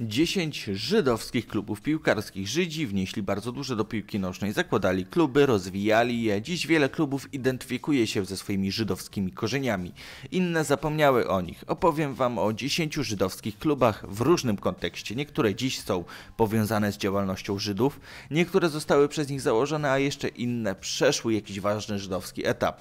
10 żydowskich klubów piłkarskich. Żydzi wnieśli bardzo dużo do piłki nożnej, zakładali kluby, rozwijali je. Dziś wiele klubów identyfikuje się ze swoimi żydowskimi korzeniami. Inne zapomniały o nich. Opowiem Wam o 10 żydowskich klubach w różnym kontekście. Niektóre dziś są powiązane z działalnością Żydów, niektóre zostały przez nich założone, a jeszcze inne przeszły jakiś ważny żydowski etap.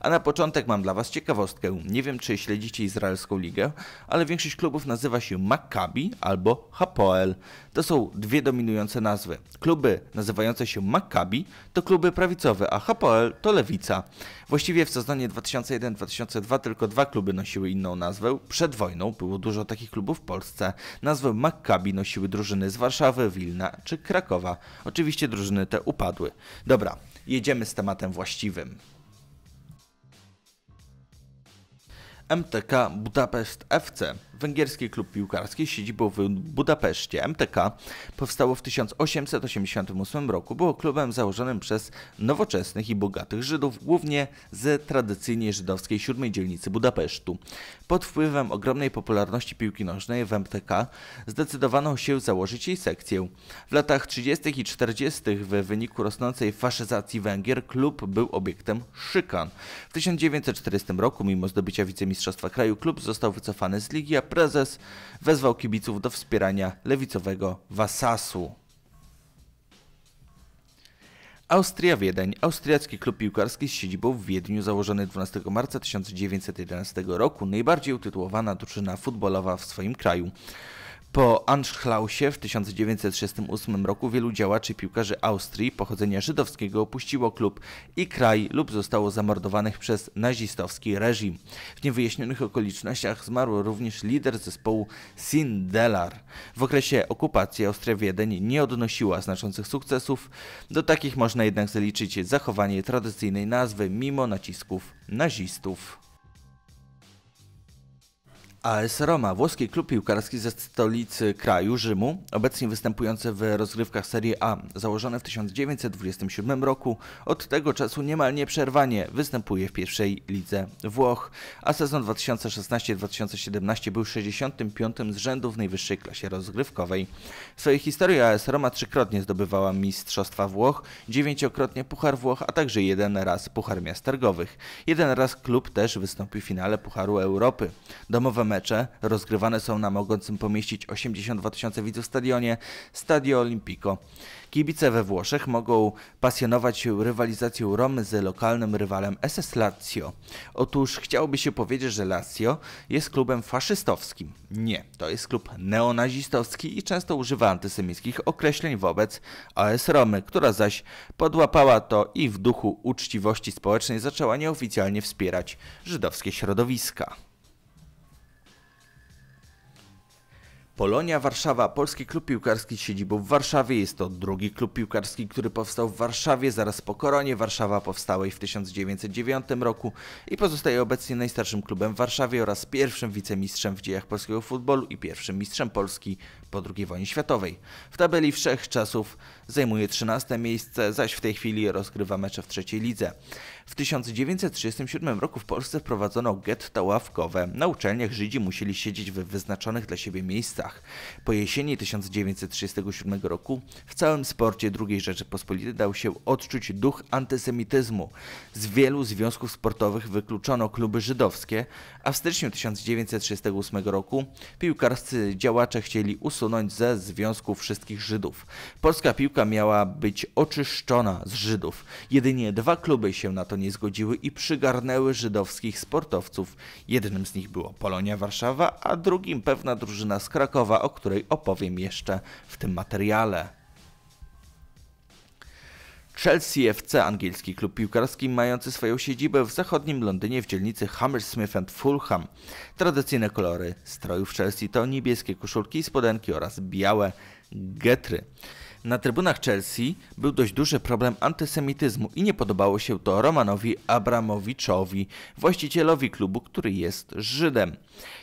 A na początek mam dla Was ciekawostkę. Nie wiem, czy śledzicie izraelską ligę, ale większość klubów nazywa się Maccabi albo Hapoel. To są dwie dominujące nazwy. Kluby nazywające się Maccabi to kluby prawicowe, a Hapoel to lewica. Właściwie w sezonie 2001-2002 tylko dwa kluby nosiły inną nazwę. Przed wojną było dużo takich klubów w Polsce. Nazwę Maccabi nosiły drużyny z Warszawy, Wilna czy Krakowa. Oczywiście drużyny te upadły. Dobra, jedziemy z tematem właściwym. MTK Budapest FC Węgierski klub piłkarski z siedzibą w Budapeszcie MTK powstało w 1888 roku. Było klubem założonym przez nowoczesnych i bogatych Żydów, głównie z tradycyjnie żydowskiej siódmej dzielnicy Budapesztu. Pod wpływem ogromnej popularności piłki nożnej w MTK zdecydowano się założyć jej sekcję. W latach 30. i 40. w wyniku rosnącej faszyzacji Węgier klub był obiektem szykan. W 1940 roku, mimo zdobycia wicemistrzostwa kraju, klub został wycofany z ligi, a prezes wezwał kibiców do wspierania lewicowego Wasasu. Austria Wiedeń, austriacki klub piłkarski z siedzibą w Wiedniu, założony 12 marca 1911 roku, najbardziej utytułowana drużyna futbolowa w swoim kraju. Po Anschlausie w 1968 roku wielu działaczy piłkarzy Austrii pochodzenia żydowskiego opuściło klub i kraj lub zostało zamordowanych przez nazistowski reżim. W niewyjaśnionych okolicznościach zmarł również lider zespołu Sindelar. Delar. W okresie okupacji Austria Wiedeń nie odnosiła znaczących sukcesów, do takich można jednak zaliczyć zachowanie tradycyjnej nazwy mimo nacisków nazistów. AS Roma, włoski klub piłkarski ze stolicy kraju, Rzymu, obecnie występujący w rozgrywkach Serie A, założony w 1927 roku, od tego czasu niemal nieprzerwanie występuje w pierwszej lidze Włoch, a sezon 2016-2017 był 65 z rzędu w najwyższej klasie rozgrywkowej. W swojej historii AS Roma trzykrotnie zdobywała Mistrzostwa Włoch, dziewięciokrotnie Puchar Włoch, a także jeden raz Puchar Miast Targowych. Jeden raz klub też wystąpił w finale Pucharu Europy. Domowe mecze rozgrywane są na mogącym pomieścić 82 tysiące widzów stadionie Stadio Olimpico. Kibice we Włoszech mogą pasjonować się rywalizacją Romy z lokalnym rywalem SS Lazio. Otóż chciałoby się powiedzieć, że Lazio jest klubem faszystowskim. Nie, to jest klub neonazistowski i często używa antysemickich określeń wobec AS Romy, która zaś podłapała to i w duchu uczciwości społecznej zaczęła nieoficjalnie wspierać żydowskie środowiska. Polonia Warszawa, Polski Klub Piłkarski z siedzibą w Warszawie, jest to drugi klub piłkarski, który powstał w Warszawie zaraz po koronie Warszawa powstałej w 1909 roku i pozostaje obecnie najstarszym klubem w Warszawie oraz pierwszym wicemistrzem w dziejach polskiego futbolu i pierwszym mistrzem Polski po II wojnie światowej. W tabeli wszechczasów zajmuje 13 miejsce, zaś w tej chwili rozgrywa mecze w trzeciej lidze. W 1937 roku w Polsce wprowadzono getta ławkowe. Na uczelniach Żydzi musieli siedzieć w wyznaczonych dla siebie miejscach. Po jesieni 1937 roku w całym sporcie II Rzeczypospolitej dał się odczuć duch antysemityzmu. Z wielu związków sportowych wykluczono kluby żydowskie, a w styczniu 1938 roku piłkarscy działacze chcieli usunąć ze związku wszystkich Żydów. Polska piłka miała być oczyszczona z Żydów. Jedynie dwa kluby się na to nie zgodziły i przygarnęły żydowskich sportowców. Jednym z nich było Polonia Warszawa, a drugim pewna drużyna z Krakowa Krakowa, o której opowiem jeszcze w tym materiale. Chelsea FC, angielski klub piłkarski mający swoją siedzibę w zachodnim Londynie w dzielnicy Hammersmith and Fulham. Tradycyjne kolory strojów Chelsea to niebieskie koszulki, spodenki oraz białe getry. Na trybunach Chelsea był dość duży problem antysemityzmu i nie podobało się to Romanowi Abramowiczowi, właścicielowi klubu, który jest Żydem.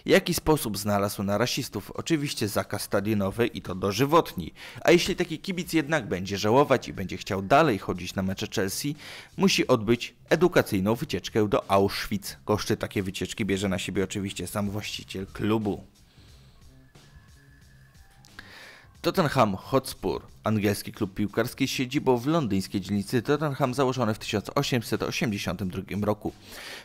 Jaki sposób znalazł na rasistów? Oczywiście zakaz stadionowy i to dożywotni. A jeśli taki kibic jednak będzie żałować i będzie chciał dalej chodzić na mecze Chelsea, musi odbyć edukacyjną wycieczkę do Auschwitz. Koszty takiej wycieczki bierze na siebie oczywiście sam właściciel klubu. Tottenham Hotspur Angielski klub piłkarski z siedzibą w londyńskiej dzielnicy Tottenham założony w 1882 roku.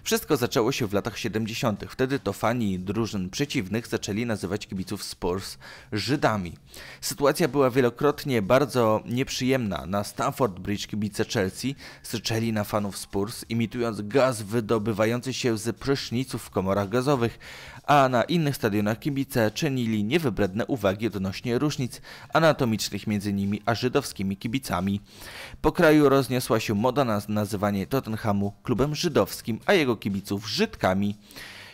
Wszystko zaczęło się w latach 70. Wtedy to fani drużyn przeciwnych zaczęli nazywać kibiców Spurs Żydami. Sytuacja była wielokrotnie bardzo nieprzyjemna. Na Stamford Bridge kibice Chelsea syczeli na fanów Spurs, imitując gaz wydobywający się z pryszniców w komorach gazowych, a na innych stadionach kibice czynili niewybredne uwagi odnośnie różnic anatomicznych między nimi a żydowskimi kibicami. Po kraju rozniosła się moda na nazywanie Tottenhamu klubem żydowskim, a jego kibiców Żydkami.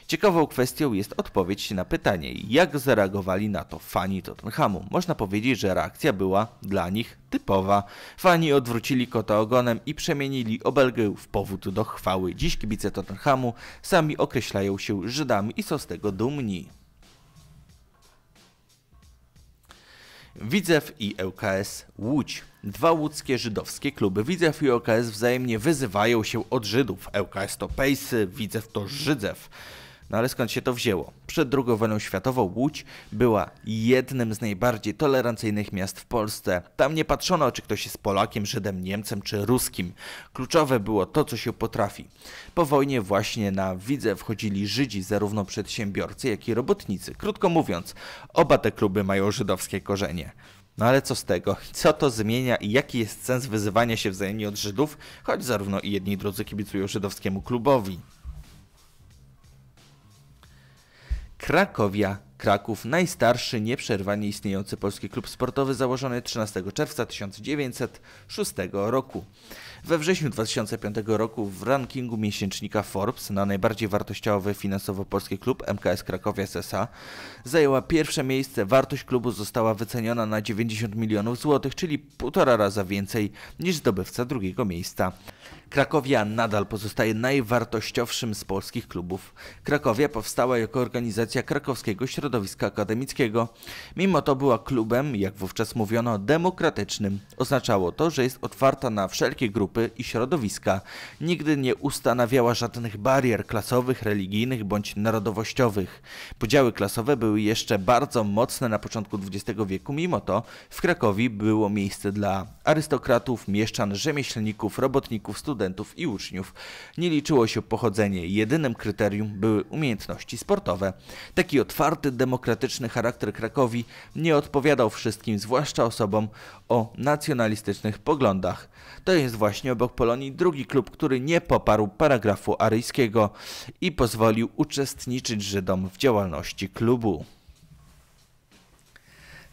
Ciekawą kwestią jest odpowiedź na pytanie, jak zareagowali na to fani Tottenhamu. Można powiedzieć, że reakcja była dla nich typowa. Fani odwrócili kota ogonem i przemienili obelgę w powód do chwały. Dziś kibice Tottenhamu sami określają się Żydami i są z tego dumni. Widzew i ŁKS Łódź. Dwa łódzkie żydowskie kluby Widzew i ŁKS wzajemnie wyzywają się od Żydów. ŁKS to Pejsy, Widzew to Żydzew. No ale skąd się to wzięło? Przed II wojną światową Łódź była jednym z najbardziej tolerancyjnych miast w Polsce. Tam nie patrzono, czy ktoś jest Polakiem, Żydem, Niemcem czy Ruskim. Kluczowe było to, co się potrafi. Po wojnie właśnie na widzę wchodzili Żydzi, zarówno przedsiębiorcy, jak i robotnicy. Krótko mówiąc, oba te kluby mają żydowskie korzenie. No ale co z tego? Co to zmienia i jaki jest sens wyzywania się wzajemnie od Żydów, choć zarówno i jedni i drudzy kibicują żydowskiemu klubowi? Krakowia Kraków, najstarszy nieprzerwanie istniejący polski klub sportowy założony 13 czerwca 1906 roku. We wrześniu 2005 roku w rankingu miesięcznika Forbes na najbardziej wartościowy finansowo polski klub MKS Krakowia SSA zajęła pierwsze miejsce. Wartość klubu została wyceniona na 90 milionów złotych, czyli półtora raza więcej niż zdobywca drugiego miejsca. Krakowia nadal pozostaje najwartościowszym z polskich klubów. Krakowia powstała jako organizacja krakowskiego środowiska akademickiego. Mimo to była klubem, jak wówczas mówiono, demokratycznym. Oznaczało to, że jest otwarta na wszelkie grupy i środowiska. Nigdy nie ustanawiała żadnych barier klasowych, religijnych bądź narodowościowych. Podziały klasowe były jeszcze bardzo mocne na początku XX wieku, mimo to w Krakowie było miejsce dla arystokratów, mieszczan, rzemieślników, robotników, studentów, studentów i uczniów. Nie liczyło się pochodzenie, jedynym kryterium były umiejętności sportowe. Taki otwarty, demokratyczny charakter Krakowi nie odpowiadał wszystkim, zwłaszcza osobom o nacjonalistycznych poglądach. To jest właśnie obok Polonii drugi klub, który nie poparł paragrafu aryjskiego i pozwolił uczestniczyć Żydom w działalności klubu.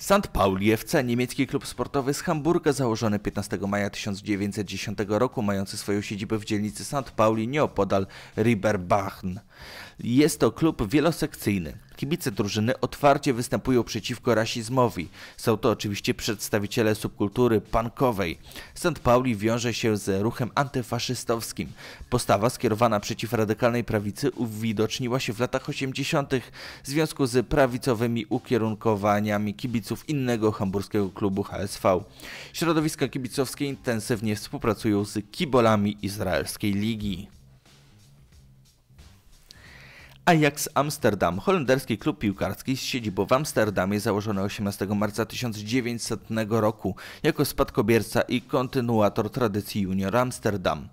St. Pauli FC, niemiecki klub sportowy z Hamburga, założony 15 maja 1910 roku, mający swoją siedzibę w dzielnicy St. Pauli nieopodal Riberbachn. Jest to klub wielosekcyjny. Kibice drużyny otwarcie występują przeciwko rasizmowi. Są to oczywiście przedstawiciele subkultury punkowej. St. Pauli wiąże się z ruchem antyfaszystowskim. Postawa skierowana przeciw radykalnej prawicy uwidoczniła się w latach 80. w związku z prawicowymi ukierunkowaniami kibiców innego hamburskiego klubu HSV. Środowiska kibicowskie intensywnie współpracują z kibolami izraelskiej ligi. Ajax Amsterdam, holenderski klub piłkarski z siedzibą w Amsterdamie założony 18 marca 1900 roku jako spadkobierca i kontynuator tradycji Junior Amsterdam.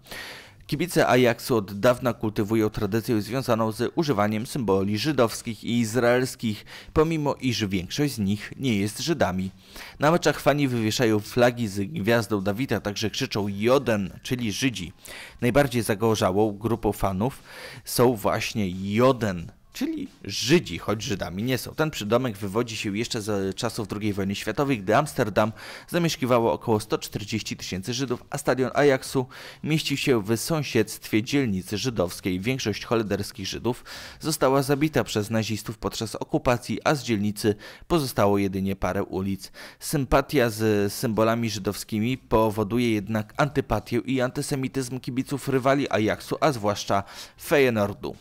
Kibice Ajaxu od dawna kultywują tradycję związaną z używaniem symboli żydowskich i izraelskich, pomimo iż większość z nich nie jest Żydami. Na meczach fani wywieszają flagi z gwiazdą Dawida, także krzyczą Joden, czyli Żydzi. Najbardziej zagorzałą grupą fanów są właśnie Joden, czyli Żydzi, choć Żydami nie są. Ten przydomek wywodzi się jeszcze z czasów II wojny światowej, gdy Amsterdam zamieszkiwało około 140 tysięcy Żydów, a stadion Ajaxu mieścił się w sąsiedztwie dzielnicy żydowskiej. Większość holenderskich Żydów została zabita przez nazistów podczas okupacji, a z dzielnicy pozostało jedynie parę ulic. Sympatia z symbolami żydowskimi powoduje jednak antypatię i antysemityzm kibiców rywali Ajaxu, a zwłaszcza Feyenoordu.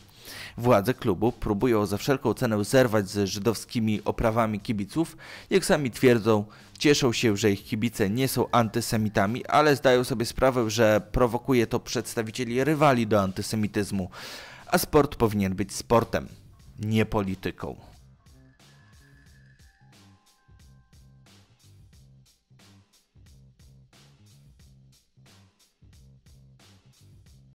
Władze klubu próbują za wszelką cenę zerwać z żydowskimi oprawami kibiców. Jak sami twierdzą, cieszą się, że ich kibice nie są antysemitami, ale zdają sobie sprawę, że prowokuje to przedstawicieli rywali do antysemityzmu. A sport powinien być sportem, nie polityką.